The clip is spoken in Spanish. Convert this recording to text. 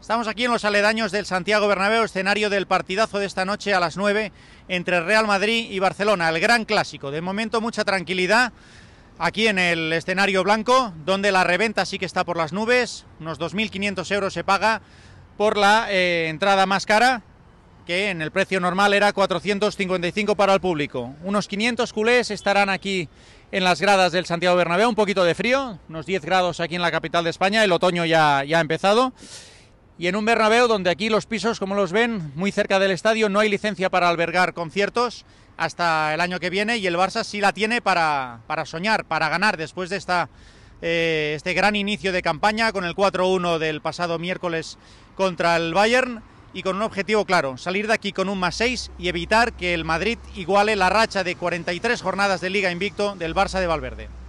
Estamos aquí en los aledaños del Santiago Bernabéu, escenario del partidazo de esta noche a las 9 entre Real Madrid y Barcelona, el gran clásico. De momento mucha tranquilidad aquí en el escenario blanco, donde la reventa sí que está por las nubes, unos 2.500 euros se paga por la eh, entrada más cara, que en el precio normal era 455 para el público. Unos 500 culés estarán aquí en las gradas del Santiago Bernabéu, un poquito de frío, unos 10 grados aquí en la capital de España, el otoño ya, ya ha empezado y en un Bernabéu donde aquí los pisos, como los ven, muy cerca del estadio, no hay licencia para albergar conciertos hasta el año que viene y el Barça sí la tiene para, soñar, para ganar después de esta, eh, este gran inicio de campaña con el 4-1 del pasado miércoles contra el Bayern y con un objetivo claro, salir de aquí con un más 6 y evitar que el Madrid iguale la racha de 43 jornadas de liga invicto del Barça de Valverde.